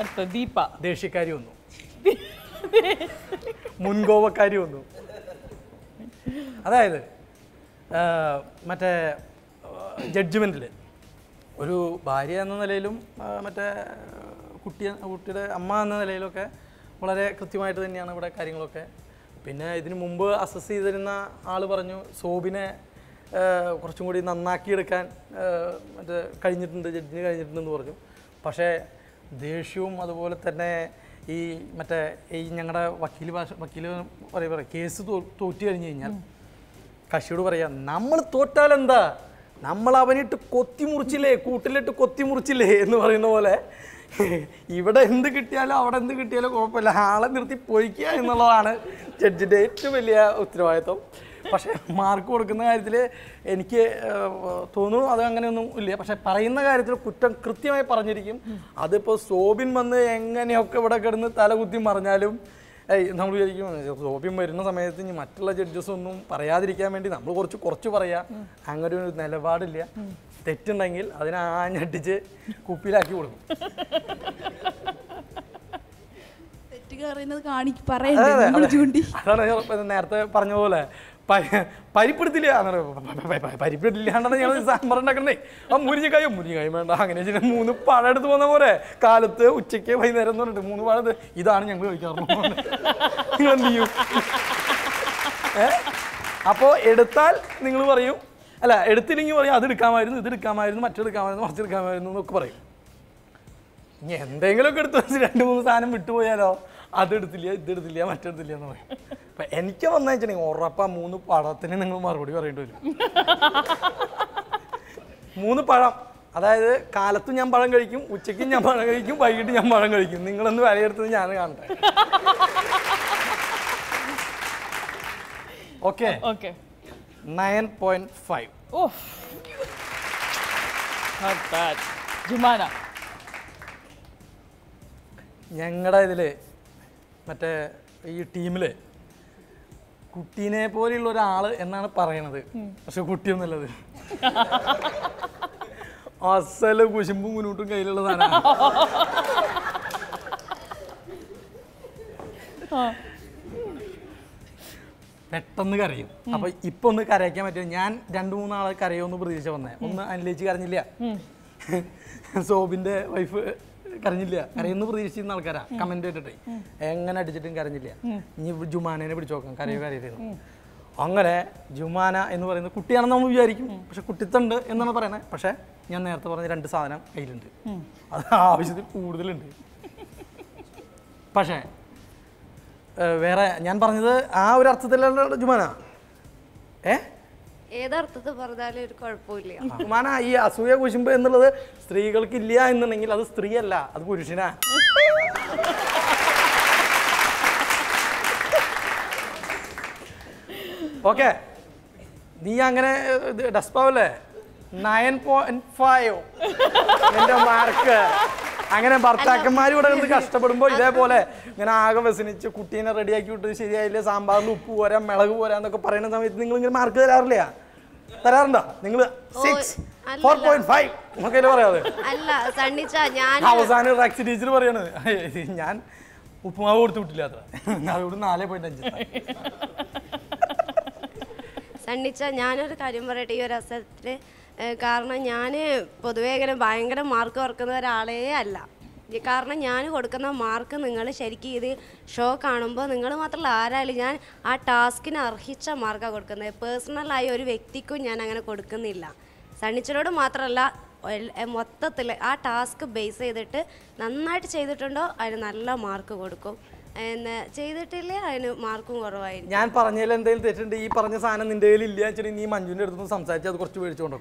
അടുത്ത ദീപ ദേഷ്യക്കാരി വന്നു മുൻകോപക്കാരി വന്നു അതായത് മറ്റേ ജഡ്ജ്മെൻറ്റിൽ ഒരു ഭാര്യ എന്ന നിലയിലും മറ്റേ കുട്ടി കുട്ടിയുടെ അമ്മ എന്ന നിലയിലൊക്കെ വളരെ കൃത്യമായിട്ട് തന്നെയാണ് ഇവിടെ കാര്യങ്ങളൊക്കെ പിന്നെ ഇതിനു മുമ്പ് അസസ് ചെയ്തിരുന്ന ആൾ പറഞ്ഞു സോബിനെ കുറച്ചും കൂടി നന്നാക്കിയെടുക്കാൻ മറ്റേ കഴിഞ്ഞിട്ടുണ്ട് ജഡ്ജിന് കഴിഞ്ഞിട്ടുണ്ടെന്ന് പറഞ്ഞു പക്ഷേ ദേഷ്യവും അതുപോലെ തന്നെ ഈ മറ്റേ ഈ ഞങ്ങളുടെ വക്കീൽ ഭാഷ വക്കീൽ പറയും പറയാം കേസ് തോറ്റു കഴിഞ്ഞ് കഴിഞ്ഞാൽ കക്ഷിയോട് പറയാം നമ്മൾ തോറ്റാൽ എന്താ നമ്മൾ അവനിട്ട് കൊത്തി മുറിച്ചില്ലേ കൂട്ടിലിട്ട് കൊത്തി മുറിച്ചില്ലേ എന്ന് പറയുന്ന പോലെ ഇവിടെ എന്ത് കിട്ടിയാലും അവിടെ എന്ത് കിട്ടിയാലും കുഴപ്പമില്ല ആളെ നിർത്തി പൊയ്ക്കുക എന്നുള്ളതാണ് ജഡ്ജിൻ്റെ ഏറ്റവും വലിയ ഉത്തരവാദിത്വം പക്ഷേ മാർക്ക് കൊടുക്കുന്ന കാര്യത്തിൽ എനിക്ക് തോന്നുന്നു അത് അങ്ങനെയൊന്നും ഇല്ല പക്ഷേ പറയുന്ന കാര്യത്തിൽ കുറ്റം കൃത്യമായി പറഞ്ഞിരിക്കും അതിപ്പോൾ സോബിൻ വന്ന് എങ്ങനെയൊക്കെ ഇവിടെ കിടന്ന് തലകുത്തി മറിഞ്ഞാലും നമ്മൾ വിചാരിക്കും സോബിൻ വരുന്ന സമയത്ത് ഇനി മറ്റുള്ള ജഡ്ജസ് ഒന്നും പറയാതിരിക്കാൻ വേണ്ടി നമ്മൾ കുറച്ച് കുറച്ച് പറയാം അങ്ങനെ ഒരു നിലപാടില്ല തെറ്റുണ്ടെങ്കിൽ അതിനെ ആഞ്ഞടിച്ച് കുപ്പിയിലാക്കി കൊടുക്കും അതാണ് നേരത്തെ പറഞ്ഞ പോലെ പരിപ്പെടുത്തില്ല പരിപ്പില്ലാണ്ടാണ് ഞങ്ങൾ സാമ്പാർ ഉണ്ടാക്കണേ ആ മുരിഞ്ഞക്കായോ മുരിഞ്ഞക്കായും വേണ്ട അങ്ങനെ ചില മൂന്ന് പഴം എടുത്ത് പോകുന്ന പോലെ കാലത്ത് ഉച്ചയ്ക്ക് വൈകുന്നേരം എന്ന് പറഞ്ഞിട്ട് മൂന്ന് പഴം ഇതാണ് ഞങ്ങൾ കഴിക്കാറുള്ളത് നിങ്ങൾ എന്ത് ചെയ്യും അപ്പോൾ എടുത്താൽ നിങ്ങൾ പറയും അല്ല എടുത്തില്ലെങ്കിൽ പറയും അതെടുക്കാമായിരുന്നു ഇതെടുക്കാമായിരുന്നു മറ്റെടുക്കാമായിരുന്നു മറ്റെടുക്കാമായിരുന്നു എന്നൊക്കെ പറയും ഇനി എന്തെങ്കിലുമൊക്കെ എടുത്ത് വെച്ച് രണ്ട് മൂന്ന് സാധനം വിട്ടുപോയാലോ അത് എടുത്തില്ല ഇത് എടുത്തില്ല മറ്റെടുത്തില്ല എന്ന് പറയും എനിക്ക് വന്നിട്ടുണ്ടെങ്കിൽ ഉറപ്പാ മൂന്ന് പഴത്തിന് നിങ്ങൾ മറുപടി പറയേണ്ടി വരും മൂന്ന് പഴം അതായത് കാലത്ത് ഞാൻ പഴം കഴിക്കും ഉച്ചയ്ക്ക് ഞാൻ പഴം കഴിക്കും വൈകിട്ട് ഞാൻ പഴം കഴിക്കും നിങ്ങളൊന്ന് വിലയെടുത്തത് ഞാൻ കാണട്ടെ okay okay nine point five Jumana ഞങ്ങളുടെ ഇതിൽ മറ്റേ ഈ ടീമിൽ കുട്ടീനെ പോലെയുള്ള ഒരാള് എന്നാണ് പറയണത് പക്ഷെ കുട്ടിയൊന്നുള്ളത് അസല് കുശുമ്പും മുന്നോട്ടും കയ്യിലുള്ള സാധനം പെട്ടെന്ന് കരയും അപ്പൊ ഇപ്പൊ ഒന്ന് കരയ്ക്കാൻ പറ്റും ഞാൻ രണ്ടു മൂന്നാളെ കരയോന്ന് പ്രതീക്ഷ വന്നേ ഒന്ന് അനുലയിച്ച് കരഞ്ഞില്ല സോബിന്റെ വൈഫ് കരഞ്ഞില്ല കരയെന്ന് പ്രതീക്ഷിക്കുന്ന ആൾക്കാരാ കമന്റ് കേട്ടിട്ടേ എങ്ങനെ അടിച്ചിട്ടും കരഞ്ഞില്ല ഇനി ജുമാനേനെ പിടിച്ചു നോക്കാം കരയോ കരയിരുന്നു അങ്ങനെ ജുമാന എന്ന് പറയുന്നത് കുട്ടിയാണെന്ന് നമ്മൾ വിചാരിക്കും പക്ഷെ കുട്ടിത്തുണ്ട് എന്നാണ് പറയുന്നത് പക്ഷെ ഞാൻ നേരത്തെ പറഞ്ഞ രണ്ട് സാധനം കയ്യിലുണ്ട് അത് ആവശ്യത്തിൽ കൂടുതലുണ്ട് പക്ഷേ വേറെ ഞാൻ പറഞ്ഞത് ആ ഒരു അർത്ഥത്തിലുള്ള ജുമാന ഏഹ് ഏതർത്ഥത്തിൽ പറഞ്ഞാലും ഒരു കുഴപ്പമില്ല ഉമാന ഈ അസൂയ കുശുമ്പ് എന്നുള്ളത് സ്ത്രീകൾക്ക് ഇല്ല എന്നുണ്ടെങ്കിൽ അത് സ്ത്രീയല്ല അത് പുരുഷനാ ഓക്കെ നീ അങ്ങനെ ഡസ്പാവല്ലേ നയൻ പോയിന്റ് ഫൈവ് എന്റെ മാർക്ക് അങ്ങനെ ഭർത്താക്കന്മാർ ഇവിടെ നിന്ന് കഷ്ടപ്പെടുമ്പോൾ ഇതേപോലെ ഇങ്ങനെ ആകെ വ്യസനിച്ച് കുട്ടീനെ റെഡിയാക്കി വിട്ട് ശരിയായില്ല സാമ്പാറിൽ ഉപ്പ് പോരാ മിളക് പോരാ എന്നൊക്കെ പറയുന്ന സമയത്ത് നിങ്ങൾ ഇങ്ങനെ മാർക്ക് തരാറില്ല തരാറുണ്ടോ നിങ്ങൾ സിക്സ് ഫോർ പോയിന്റ് ഫൈവ് നമുക്കതിൽ പറയാതെ അല്ല സണ്ണിച്ച ഞാൻ അവസാനം റാക്സി ടീച്ചർ പറയണത് ഞാൻ ഉപ്പുമാവ് കൊടുത്തു വിട്ടില്ല അത്ര അവിടെ നാലേ പോയിന്റ് അഞ്ച് സണ്ണിച്ച ഞാനൊരു കാര്യം പറയട്ടെ ഈ ഒരു അവസരത്തിൽ കാരണം ഞാൻ പൊതുവേ ഇങ്ങനെ ഭയങ്കര മാർക്ക് ഓർക്കുന്ന ഒരാളേ അല്ല കാരണം ഞാൻ കൊടുക്കുന്ന മാർക്ക് നിങ്ങൾ ശരിക്കും ഇത് ഷോ കാണുമ്പോൾ നിങ്ങൾ മാത്രമല്ല ആരായാലും ഞാൻ ആ ടാസ്കിന് അർഹിച്ച മാർക്കാണ് കൊടുക്കുന്നത് പേഴ്സണലായി ഒരു വ്യക്തിക്കും ഞാൻ അങ്ങനെ കൊടുക്കുന്നില്ല സണ്ണിച്ചലോട് മാത്രമല്ല മൊത്തത്തിൽ ആ ടാസ്ക് ബേസ് ചെയ്തിട്ട് നന്നായിട്ട് ചെയ്തിട്ടുണ്ടോ അതിന് നല്ല മാർക്ക് കൊടുക്കും ചെയ്തിട്ടില്ലേ അതിന് മാർക്കും കുറവായിരുന്നു ഞാൻ പറഞ്ഞതിൽ എന്തെങ്കിലും തെറ്റുണ്ട് ഈ പറഞ്ഞ സാധനം നിന്റെ കയ്യിൽ ഇല്ല നീ മഞ്ജുവിന്റെ അടുത്തൊന്നും സംസാരിച്ചു അത് കുറച്ച് മേടിച്ചുകൊണ്ടോ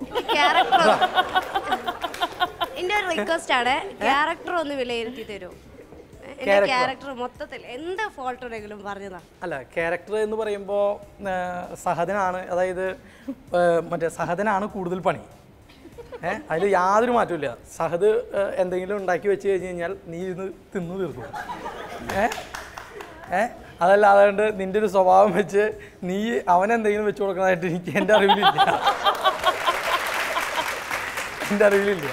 റിക്വസ്റ്റ് ആണ് ക്യാരക്ടർ ഒന്ന് വിലയിരുത്തി തരൂ ക്യാരക്ടർ മൊത്തത്തിൽ എന്ത് ഫോൾട്ട് ഉണ്ടെങ്കിലും അല്ല ക്യാരക്ടർ എന്ന് പറയുമ്പോൾ സഹതനാണ് അതായത് മറ്റേ സഹതനാണ് കൂടുതൽ പണി ഏഹ് അതിൽ യാതൊരു മാറ്റമില്ല സഹത് എന്തെങ്കിലും ഉണ്ടാക്കി വെച്ച് കഴിഞ്ഞ് കഴിഞ്ഞാൽ നീ ഇരുന്ന് തിന്നു തീർക്കും ഏഹ് ഏഹ് അതല്ല അതുകൊണ്ട് നിന്റെ ഒരു സ്വഭാവം വെച്ച് നീ അവൻ എന്തെങ്കിലും വെച്ച് കൊടുക്കുന്നതായിട്ട് എനിക്ക് എൻ്റെ അറിവിലില്ല എൻ്റെ അറിവിലില്ല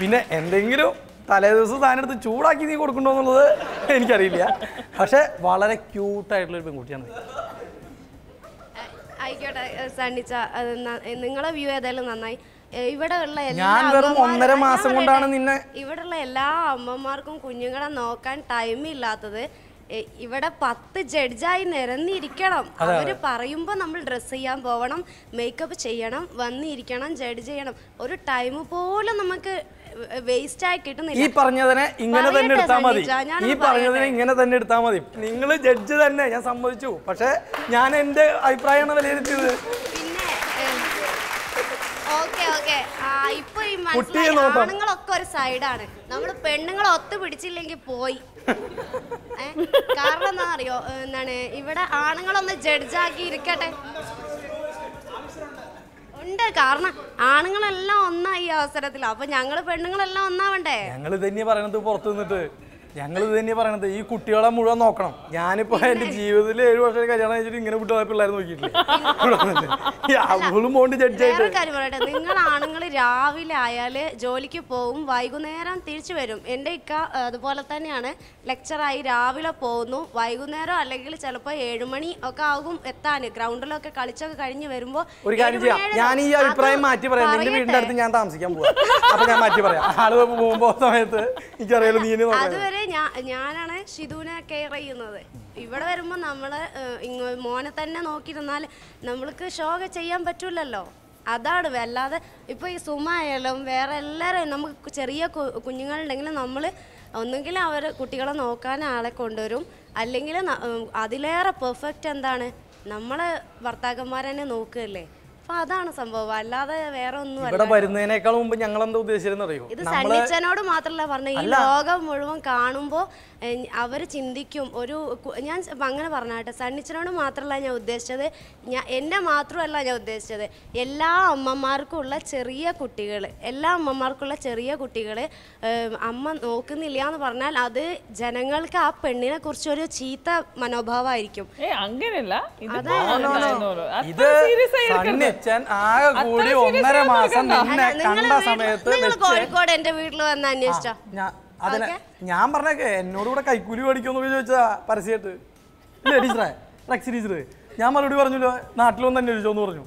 പിന്നെ എന്തെങ്കിലും തലേ ദിവസം സാധനം എടുത്ത് ചൂടാക്കി നീ കൊടുക്കണ്ടോ എന്നുള്ളത് എനിക്കറിയില്ല പക്ഷെ വളരെ ക്യൂട്ടായിട്ടുള്ള ഒരു പെൺകുട്ടിയാണ് നിങ്ങളെ വ്യൂ ഏതായാലും നന്നായി ഇവിടെ ഉള്ള എല്ലാ മാസം കൊണ്ടാണ് നിന്നെ ഇവിടെയുള്ള എല്ലാ അമ്മമാർക്കും കുഞ്ഞുങ്ങളെ നോക്കാൻ ടൈം ഇല്ലാത്തത് ഇവിടെ പത്ത് ജഡ്ജായി നിരന്നിരിക്കണം അവര് പറയുമ്പോ നമ്മൾ ഡ്രസ്സ് ചെയ്യാൻ പോവണം മേക്കപ്പ് ചെയ്യണം വന്നിരിക്കണം ജഡ്ജ് ചെയ്യണം ഒരു ടൈം പോലും നമുക്ക് വേസ്റ്റ് ആയി കിട്ടുന്നില്ല ഈ പറഞ്ഞതിനെ ഇങ്ങനെ തന്നെ എടുത്താൽ മതി ഈ പറഞ്ഞതിനെ ഇങ്ങനെ തന്നെ എടുത്താൽ മതി നിങ്ങൾ ജഡ്ജ് തന്നെ ഞാൻ സമ്മതിച്ചു പക്ഷെ ഞാൻ എന്റെ അഭിപ്രായമാണ് വിലയിരുത്തിയത് ഇപ്പൊ ഈ ആണുങ്ങളൊക്കെ ഒരു സൈഡാണ് നമ്മൾ പെണ്ണുങ്ങളെ ഒത്തു പിടിച്ചില്ലെങ്കിൽ പോയി കാരണം എന്താ അറിയോ എന്താണ് ഇവിടെ ആണുങ്ങളൊന്ന് ജഡ്ജാക്കി ഇരിക്കട്ടെ ഒന്നുമില്ല കാരണം ആണുങ്ങളെല്ലാം ഒന്നായി ഈ അവസരത്തിൽ അപ്പൊ ഞങ്ങള് പെണ്ണുങ്ങളെല്ലാം ഒന്നാവണ്ടേ ഞങ്ങള് തന്നെ പറയണത് പുറത്തു നിന്നിട്ട് ഞങ്ങൾ ഇത് തന്നെ പറയണത് ഈ കുട്ടികളെ മുഴുവൻ നോക്കണം ഞാനിപ്പോ എന്റെ ജീവിതത്തിൽ ഏഴു വർഷം കല്യാണം കഴിച്ചിട്ട് ഇങ്ങനെ കുട്ടികളെ പിള്ളേർ നോക്കിയിട്ടില്ല അവളും പോണ്ട് ജഡ്ജായിട്ട് കാര്യം നിങ്ങൾ ആണുങ്ങൾ രാവിലെ ആയാല് ജോലിക്ക് പോവും വൈകുന്നേരം തിരിച്ചു വരും എന്റെ ഇക്ക അതുപോലെ തന്നെയാണ് ലെക്ചറായി രാവിലെ പോകുന്നു വൈകുന്നേരം അല്ലെങ്കിൽ ചിലപ്പോ ഏഴുമണി ഒക്കെ ആകും എത്താൻ ഗ്രൗണ്ടിലൊക്കെ കളിച്ചൊക്കെ കഴിഞ്ഞ് വരുമ്പോ ഒരു കാര്യം ചെയ്യാം ഞാൻ ഈ അഭിപ്രായം മാറ്റി പറയാം എന്റെ വീടിന്റെ അടുത്ത് ഞാൻ താമസിക്കാൻ പോവാം അപ്പൊ ഞാൻ മാറ്റി പറയാം ആള് പോകുമ്പോ സമയത്ത് എനിക്കറിയാലോ നീ അതുവരെ ഞാനാണ് ഷിതുവിനെ കെയർ ചെയ്യുന്നത് ഇവിടെ വരുമ്പോൾ നമ്മൾ ഇങ്ങ മോനെ തന്നെ നോക്കിയിരുന്നാൽ നമ്മൾക്ക് ഷോ ചെയ്യാൻ പറ്റൂലല്ലോ അതാണ് അല്ലാതെ ഇപ്പോൾ ഈ സുമ ആയാലും വേറെ എല്ലാവരും നമുക്ക് ചെറിയ കുഞ്ഞുങ്ങളുണ്ടെങ്കിലും നമ്മൾ ഒന്നുകിൽ അവർ കുട്ടികളെ നോക്കാൻ ആളെ കൊണ്ടുവരും അല്ലെങ്കിൽ അതിലേറെ പെർഫെക്റ്റ് എന്താണ് നമ്മളെ ഭർത്താക്കന്മാരെന്നെ നോക്കുകയല്ലേ അപ്പൊ അതാണ് സംഭവം അല്ലാതെ വേറെ ഒന്നും ഇവിടെ വരുന്നതിനേക്കാൾ മുമ്പ് ഞങ്ങൾ എന്താ ഉദ്ദേശിച്ചതെന്ന് അറിയോ ഇത് സണ്ണിച്ചനോട് മാത്രമല്ല പറഞ്ഞത് ഈ ലോകം മുഴുവൻ കാണുമ്പോൾ അവര് ചിന്തിക്കും ഒരു ഞാൻ അങ്ങനെ പറഞ്ഞാട്ടെ സണ്ണിച്ചനോട് മാത്രമല്ല ഞാൻ ഉദ്ദേശിച്ചത് ഞാൻ എന്നെ മാത്രമല്ല ഞാൻ ഉദ്ദേശിച്ചത് എല്ലാ ഉള്ള ചെറിയ കുട്ടികൾ എല്ലാ അമ്മമാർക്കുള്ള ചെറിയ കുട്ടികൾ അമ്മ നോക്കുന്നില്ല എന്ന് പറഞ്ഞാൽ അത് ജനങ്ങൾക്ക് ആ പെണ്ണിനെ കുറിച്ച് ഒരു ചീത്ത മനോഭാവമായിരിക്കും അങ്ങനെയല്ല അച്ഛൻ ആകെ കൂടി ഒന്നര മാസം നിന്നെ കണ്ട സമയത്ത് കോഴിക്കോട് എന്റെ വീട്ടിൽ വന്ന് അന്വേഷിച്ചോ അതിന് ഞാൻ പറഞ്ഞേക്കെ എന്നോട് കൂടെ കൈക്കൂലി മേടിക്കുമെന്ന് ചോദിച്ചാ പരസ്യമായിട്ട് ഇല്ല ടീച്ചറേ റക്സി ഞാൻ മറുപടി പറഞ്ഞല്ലോ നാട്ടിൽ തന്നെ അന്വേഷിച്ചോ എന്ന് പറഞ്ഞു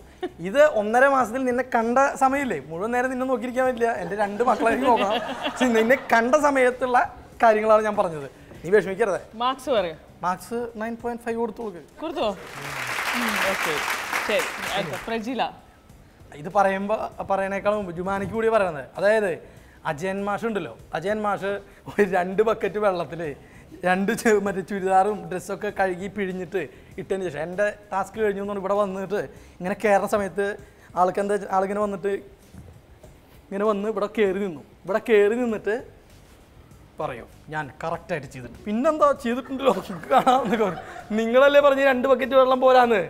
ഇത് ഒന്നര മാസത്തിൽ നിന്നെ കണ്ട സമയമില്ലേ മുഴുവൻ നേരം നിന്നെ നോക്കിയിരിക്കാൻ പറ്റില്ല എൻ്റെ രണ്ട് മക്കളെ നോക്കാം നിന്നെ കണ്ട സമയത്തുള്ള കാര്യങ്ങളാണ് ഞാൻ പറഞ്ഞത് നീ വിഷമിക്കരുത് മാർക്സ് പറയാം മാർക്സ് നയൻ പോയിന്റ് ഫൈവ് കൊടുത്തു നോക്ക് കൊടുത്തോ ഓക്കെ ഇത് പറയുമ്പോ പറയണേക്കാളും മുമ്പ് ജുമാനിക്ക് കൂടി പറയണത് അതായത് അജയൻ മാഷ് ഉണ്ടല്ലോ അജയൻ മാഷ് ഒരു രണ്ട് ബക്കറ്റ് വെള്ളത്തിൽ രണ്ട് മറ്റേ ചുരിദാറും ഡ്രസ്സൊക്കെ കഴുകി പിഴിഞ്ഞിട്ട് ഇട്ടതിന് ശേഷം എൻ്റെ ടാസ്ക് കഴിഞ്ഞു എന്നാണ് ഇവിടെ വന്നിട്ട് ഇങ്ങനെ കയറുന്ന സമയത്ത് ആൾക്ക് എന്താ ആളിങ്ങനെ വന്നിട്ട് ഇങ്ങനെ വന്ന് ഇവിടെ കയറി നിന്നു ഇവിടെ കയറി നിന്നിട്ട് പറയൂ ഞാൻ കറക്റ്റായിട്ട് ചെയ്തിട്ടുണ്ട് പിന്നെന്താ ചെയ്തിട്ടുണ്ടല്ലോ കാണാമെന്നൊക്കെ നിങ്ങളല്ലേ പറഞ്ഞ് രണ്ട് ബക്കറ്റ് വെള്ളം പോരാന്ന്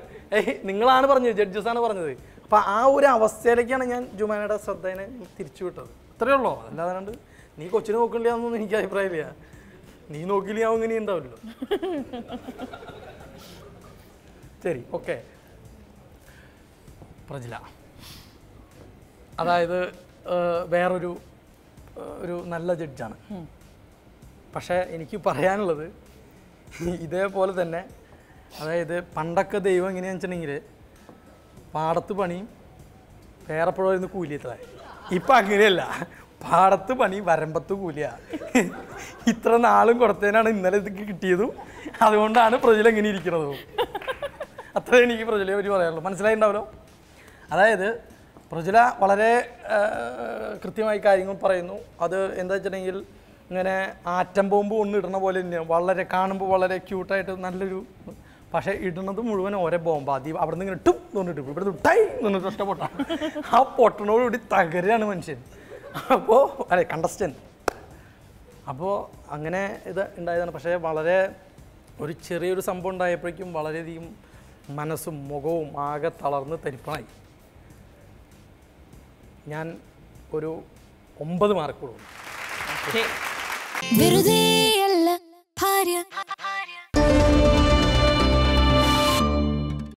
നിങ്ങളാണ് പറഞ്ഞത് ജഡ്ജസ് ആണ് പറഞ്ഞത് അപ്പം ആ ഒരു അവസ്ഥയിലേക്കാണ് ഞാൻ ജുമാനയുടെ ശ്രദ്ധേനെ തിരിച്ചു വിട്ടത് അത്രയേ ഉള്ളൂ അല്ലാതെ നീ കൊച്ചിന് നോക്കണ്ടെന്നൊന്നും എന്നൊന്നും എനിക്ക് അഭിപ്രായമില്ല നീ നോക്കില്ല ഞാൻ ഇങ്ങനെ ഉണ്ടാവില്ലല്ലോ ശരി ഓക്കെ പ്രജില അതായത് വേറൊരു ഒരു നല്ല ജഡ്ജാണ് പക്ഷേ എനിക്ക് പറയാനുള്ളത് ഇതേപോലെ തന്നെ അതായത് പണ്ടൊക്കെ ദൈവം എങ്ങനെയാണെന്ന് വെച്ചിട്ടുണ്ടെങ്കിൽ പാടത്ത് പണി പേരപ്പുഴന്ന് കൂലിയത്ര ഇപ്പം അങ്ങനെയല്ല പാടത്ത് പണി വരമ്പത്ത് കൂലിയ ഇത്ര നാളും കൊടുത്തതിനാണ് ഇന്നലെ ഇത് കിട്ടിയതും അതുകൊണ്ടാണ് പ്രജല ഇങ്ങനെ ഇരിക്കുന്നത് അത്രേ എനിക്ക് പ്രജലയെ പറ്റി പറയാനുള്ളൂ മനസ്സിലായിണ്ടാവല്ലോ അതായത് പ്രജല വളരെ കൃത്യമായി കാര്യങ്ങൾ പറയുന്നു അത് എന്താ വെച്ചിട്ടുണ്ടെങ്കിൽ ഇങ്ങനെ ആറ്റം ബോംബ് കൊണ്ടിടുന്ന പോലെ തന്നെയാണ് വളരെ കാണുമ്പോൾ വളരെ ക്യൂട്ടായിട്ട് നല്ലൊരു പക്ഷേ ഇടുന്നത് മുഴുവൻ ഓരോ ബോംബ ആദ്യം അവിടെ നിന്ന് ഇട്ടും ടും തോന്നിട്ട് ഇവിടെ ടൈ തോന്നിട്ട് ഒറ്റ പൊട്ടാണ് ആ പൊട്ടനോടുകൂടി തകരാണ് മനുഷ്യൻ അപ്പോൾ അല്ലെ കണ്ടസ്റ്റൻ അപ്പോൾ അങ്ങനെ ഇത് ഉണ്ടായതാണ് പക്ഷേ വളരെ ഒരു ചെറിയൊരു സംഭവം ഉണ്ടായപ്പോഴേക്കും വളരെയധികം മനസ്സും മുഖവും ആകെ തളർന്ന് തരിപ്പണായി ഞാൻ ഒരു ഒമ്പത് മാർക്ക് കൊടുക്കും ഭാര്യ